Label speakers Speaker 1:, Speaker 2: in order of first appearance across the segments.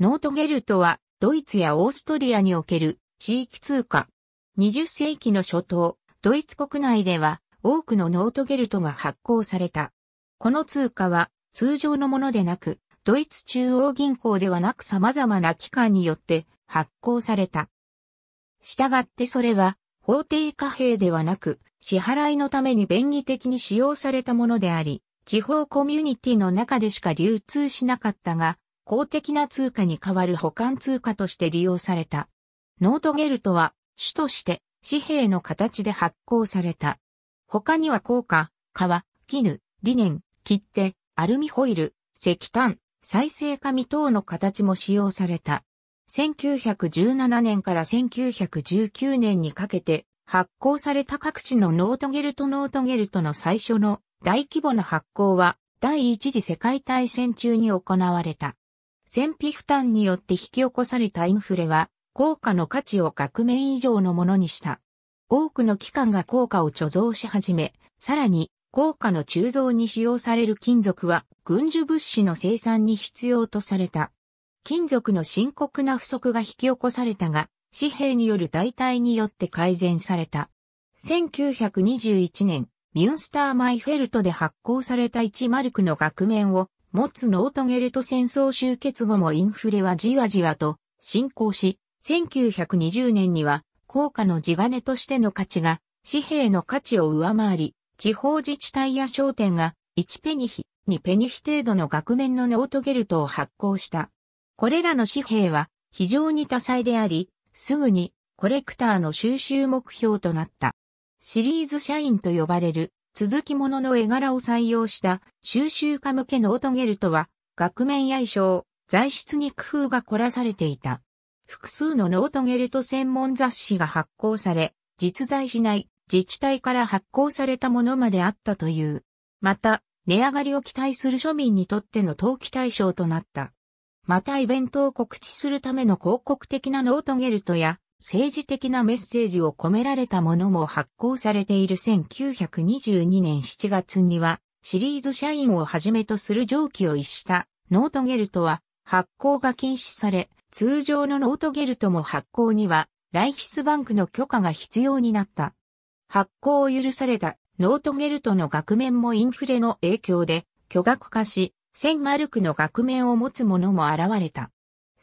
Speaker 1: ノートゲルトはドイツやオーストリアにおける地域通貨。20世紀の初頭、ドイツ国内では多くのノートゲルトが発行された。この通貨は通常のものでなく、ドイツ中央銀行ではなく様々な機関によって発行された。したがってそれは法定貨幣ではなく、支払いのために便宜的に使用されたものであり、地方コミュニティの中でしか流通しなかったが、公的な通貨に代わる保管通貨として利用された。ノートゲルトは主として紙幣の形で発行された。他には硬貨、革、絹、リネン、切手、アルミホイル、石炭、再生紙等の形も使用された。1917年から1919年にかけて発行された各地のノートゲルトノートゲルトの最初の大規模な発行は第一次世界大戦中に行われた。戦費負担によって引き起こされたインフレは、硬貨の価値を額面以上のものにした。多くの機関が硬貨を貯蔵し始め、さらに、硬貨の鋳造に使用される金属は、軍需物資の生産に必要とされた。金属の深刻な不足が引き起こされたが、紙幣による代替によって改善された。1921年、ミュンスターマイフェルトで発行された1マルクの額面をモッツノートゲルト戦争終結後もインフレはじわじわと進行し、1920年には効果の地金としての価値が紙幣の価値を上回り、地方自治体や商店が1ペニヒ、2ペニヒ程度の額面のノートゲルトを発行した。これらの紙幣は非常に多彩であり、すぐにコレクターの収集目標となった。シリーズ社員と呼ばれる続きものの絵柄を採用した収集家向けノートゲルトは、額面や衣装、材質に工夫が凝らされていた。複数のノートゲルト専門雑誌が発行され、実在しない自治体から発行されたものまであったという。また、値上がりを期待する庶民にとっての投機対象となった。またイベントを告知するための広告的なノートゲルトや、政治的なメッセージを込められたものも発行されている1922年7月には、シリーズ社員をはじめとする上記を逸したノートゲルトは発行が禁止され、通常のノートゲルトも発行にはライヒスバンクの許可が必要になった。発行を許されたノートゲルトの額面もインフレの影響で巨額化し、1000マルクの額面を持つものも現れた。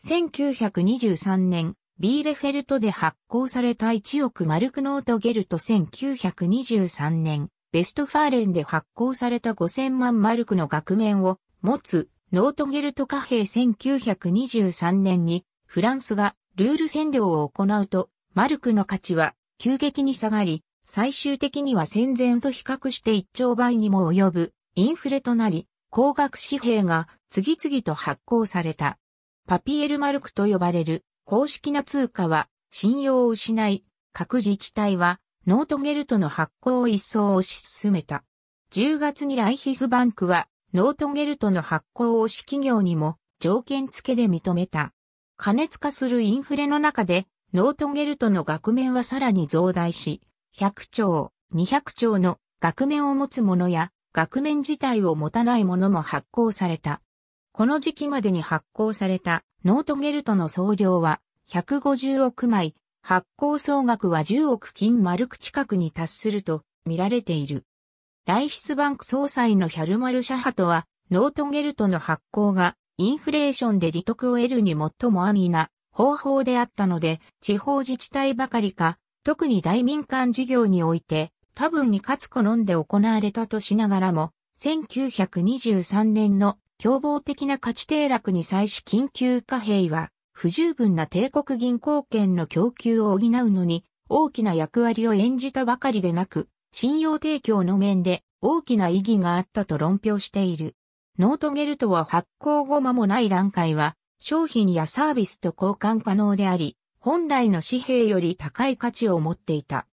Speaker 1: 1923年、ビーレフェルトで発行された1億マルクノートゲルト1923年、ベストファーレンで発行された5000万マルクの額面を持つノートゲルト貨幣1923年にフランスがルール占領を行うとマルクの価値は急激に下がり最終的には戦前と比較して1兆倍にも及ぶインフレとなり高額紙幣が次々と発行されたパピエルマルクと呼ばれる公式な通貨は信用を失い、各自治体はノートゲルトの発行を一層推し進めた。10月にライヒスバンクはノートゲルトの発行を市企業にも条件付けで認めた。過熱化するインフレの中でノートゲルトの額面はさらに増大し、100兆、200兆の額面を持つものや額面自体を持たないものも発行された。この時期までに発行されたノートゲルトの総量は150億枚、発行総額は10億金丸く近くに達すると見られている。ライヒスバンク総裁のヒャルマル・シャハトは、ノートゲルトの発行がインフレーションで利得を得るに最も安易な方法であったので、地方自治体ばかりか、特に大民間事業において、多分にかつ好んで行われたとしながらも、1923年の凶暴的な価値低落に際し緊急貨幣は、不十分な帝国銀行券の供給を補うのに、大きな役割を演じたばかりでなく、信用提供の面で大きな意義があったと論評している。ノートゲルトは発行後間もない段階は、商品やサービスと交換可能であり、本来の紙幣より高い価値を持っていた。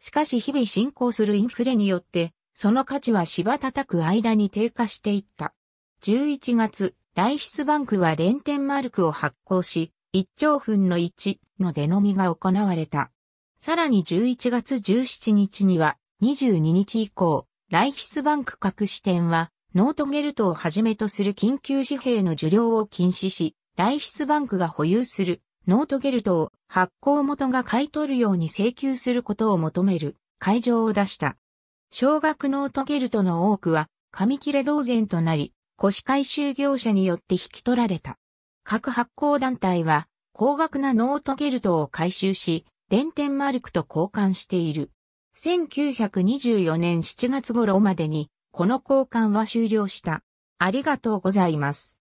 Speaker 1: しかし日々進行するインフレによって、その価値はしばたたく間に低下していった。11月、ライヒスバンクは連天マルクを発行し、一兆分の1の出のみが行われた。さらに11月17日には、22日以降、ライヒスバンク各支店は、ノートゲルトをはじめとする緊急紙幣の受領を禁止し、ライヒスバンクが保有するノートゲルトを発行元が買い取るように請求することを求める会場を出した。少額ノートゲルトの多くは紙切れ同然となり、古紙回収業者によって引き取られた。各発行団体は、高額なノートゲルトを回収し、連天マルクと交換している。1924年7月頃までに、この交換は終了した。ありがとうございます。